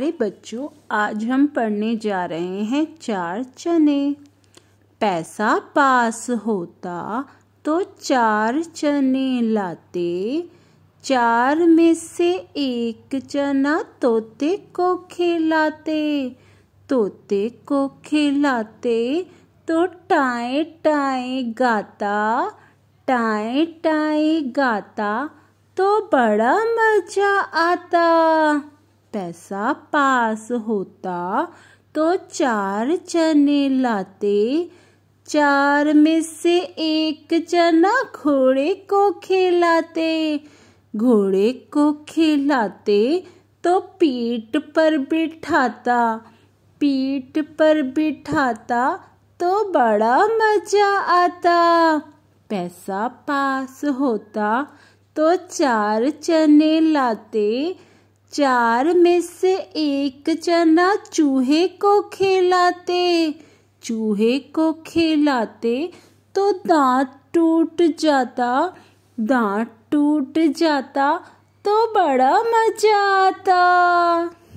अरे बच्चों आज हम पढ़ने जा रहे हैं चार चने पैसा पास होता तो चार चने लाते चार में से एक चना तोते को खिलाते तोते को खिलाते तो टाए टाए गाता टाए टाए गाता तो बड़ा मज़ा आता पैसा पास होता तो चार चने लाते चार में से एक चना घोड़े को खिलाते घोड़े को खिलाते तो पीठ पर बिठाता पीठ पर बिठाता तो बड़ा मजा आता पैसा पास होता तो चार चने लाते चार में से एक चना चूहे को खिलाते चूहे को खिलाते तो दांत टूट जाता दांत टूट जाता तो बड़ा मजा आता